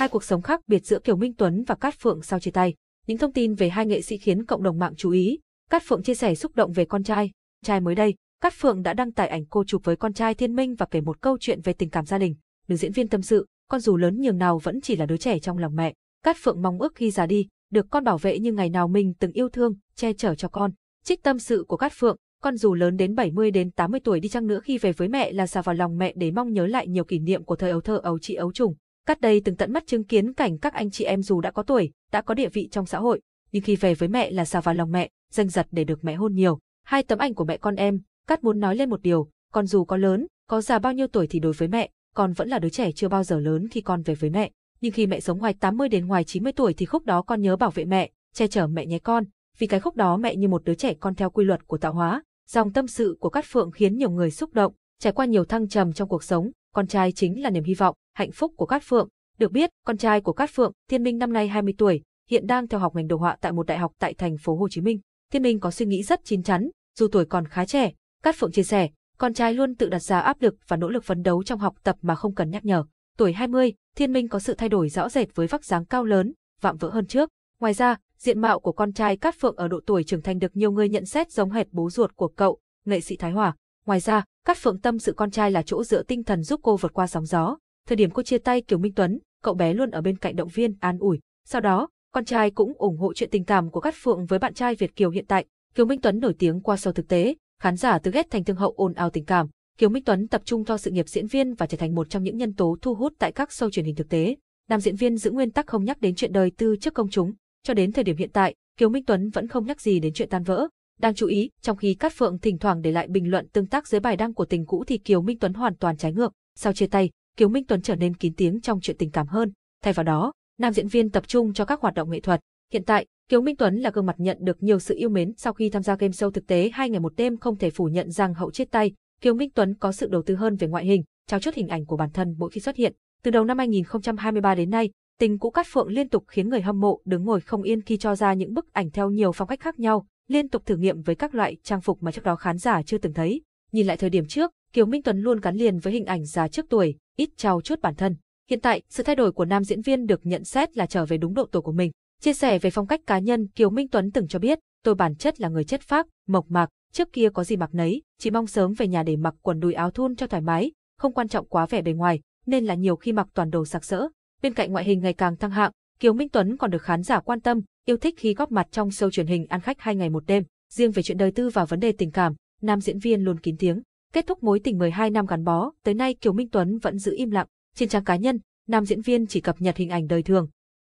Hai cuộc sống khác biệt giữa Kiều Minh Tuấn và Cát Phượng sau chia tay. Những thông tin về hai nghệ sĩ khiến cộng đồng mạng chú ý. Cát Phượng chia sẻ xúc động về con trai. Trai mới đây, Cát Phượng đã đăng tải ảnh cô chụp với con trai Thiên Minh và kể một câu chuyện về tình cảm gia đình. Nữ diễn viên tâm sự, con dù lớn nhường nào vẫn chỉ là đứa trẻ trong lòng mẹ. Cát Phượng mong ước khi già đi, được con bảo vệ như ngày nào mình từng yêu thương, che chở cho con. Trích tâm sự của Cát Phượng, con dù lớn đến 70 đến 80 tuổi đi chăng nữa khi về với mẹ là xa vào lòng mẹ để mong nhớ lại nhiều kỷ niệm của thời ấu thơ ấu chị ấu trùng cách đây từng tận mắt chứng kiến cảnh các anh chị em dù đã có tuổi, đã có địa vị trong xã hội, nhưng khi về với mẹ là xà vào lòng mẹ, danh giật để được mẹ hôn nhiều. Hai tấm ảnh của mẹ con em, Cát muốn nói lên một điều, con dù có lớn, có già bao nhiêu tuổi thì đối với mẹ, con vẫn là đứa trẻ chưa bao giờ lớn khi con về với mẹ. Nhưng khi mẹ sống ngoài 80 đến ngoài 90 tuổi thì khúc đó con nhớ bảo vệ mẹ, che chở mẹ nhé con, vì cái khúc đó mẹ như một đứa trẻ con theo quy luật của tạo hóa. Dòng tâm sự của Cát Phượng khiến nhiều người xúc động, trải qua nhiều thăng trầm trong cuộc sống, con trai chính là niềm hy vọng, hạnh phúc của Cát Phượng. Được biết, con trai của Cát Phượng, Thiên Minh năm nay 20 tuổi, hiện đang theo học ngành đồ họa tại một đại học tại thành phố Hồ Chí Minh. Thiên Minh có suy nghĩ rất chín chắn, dù tuổi còn khá trẻ, Cát Phượng chia sẻ, con trai luôn tự đặt ra áp lực và nỗ lực phấn đấu trong học tập mà không cần nhắc nhở. Tuổi 20, Thiên Minh có sự thay đổi rõ rệt với vóc dáng cao lớn, vạm vỡ hơn trước. Ngoài ra, diện mạo của con trai Cát Phượng ở độ tuổi trưởng thành được nhiều người nhận xét giống hệt bố ruột của cậu, nghệ sĩ Thái Hòa. Ngoài ra, Cát Phượng Tâm sự con trai là chỗ dựa tinh thần giúp cô vượt qua sóng gió. Thời điểm cô chia tay Kiều Minh Tuấn, cậu bé luôn ở bên cạnh động viên, an ủi. Sau đó, con trai cũng ủng hộ chuyện tình cảm của Cát Phượng với bạn trai Việt Kiều hiện tại. Kiều Minh Tuấn nổi tiếng qua sâu thực tế, khán giả từ ghét thành thương hậu ồn ào tình cảm. Kiều Minh Tuấn tập trung cho sự nghiệp diễn viên và trở thành một trong những nhân tố thu hút tại các show truyền hình thực tế. Nam diễn viên giữ nguyên tắc không nhắc đến chuyện đời tư trước công chúng. Cho đến thời điểm hiện tại, Kiều Minh Tuấn vẫn không nhắc gì đến chuyện tan vỡ, đang chú ý, trong khi Cát Phượng thỉnh thoảng để lại bình luận tương tác dưới bài đăng của tình cũ thì Kiều Minh Tuấn hoàn toàn trái ngược. Sau chia tay, Kiều Minh Tuấn trở nên kín tiếng trong chuyện tình cảm hơn. Thay vào đó, nam diễn viên tập trung cho các hoạt động nghệ thuật. Hiện tại, Kiều Minh Tuấn là gương mặt nhận được nhiều sự yêu mến sau khi tham gia game show thực tế hai ngày một đêm không thể phủ nhận rằng hậu chia tay, Kiều Minh Tuấn có sự đầu tư hơn về ngoại hình, trao chuốt hình ảnh của bản thân mỗi khi xuất hiện. Từ đầu năm 2023 đến nay, tình cũ Cát Phượng liên tục khiến người hâm mộ đứng ngồi không yên khi cho ra những bức ảnh theo nhiều phong cách khác nhau, liên tục thử nghiệm với các loại trang phục mà trước đó khán giả chưa từng thấy. Nhìn lại thời điểm trước, Kiều Minh Tuấn luôn gắn liền với hình ảnh già trước tuổi, ít trau chuốt bản thân. Hiện tại, sự thay đổi của nam diễn viên được nhận xét là trở về đúng độ tuổi của mình. Chia sẻ về phong cách cá nhân, Kiều Minh Tuấn từng cho biết, tôi bản chất là người chất phác, mộc mạc, trước kia có gì mặc nấy, chỉ mong sớm về nhà để mặc quần đùi áo thun cho thoải mái, không quan trọng quá vẻ bề ngoài, nên là nhiều khi mặc toàn đồ sặc sỡ. Bên cạnh ngoại hình ngày càng thăng hạng, Kiều Minh Tuấn còn được khán giả quan tâm, yêu thích khi góp mặt trong show truyền hình ăn khách hai ngày một đêm. Riêng về chuyện đời tư và vấn đề tình cảm, nam diễn viên luôn kín tiếng. Kết thúc mối tình 12 năm gắn bó, tới nay Kiều Minh Tuấn vẫn giữ im lặng. Trên trang cá nhân, nam diễn viên chỉ cập nhật hình ảnh đời thường,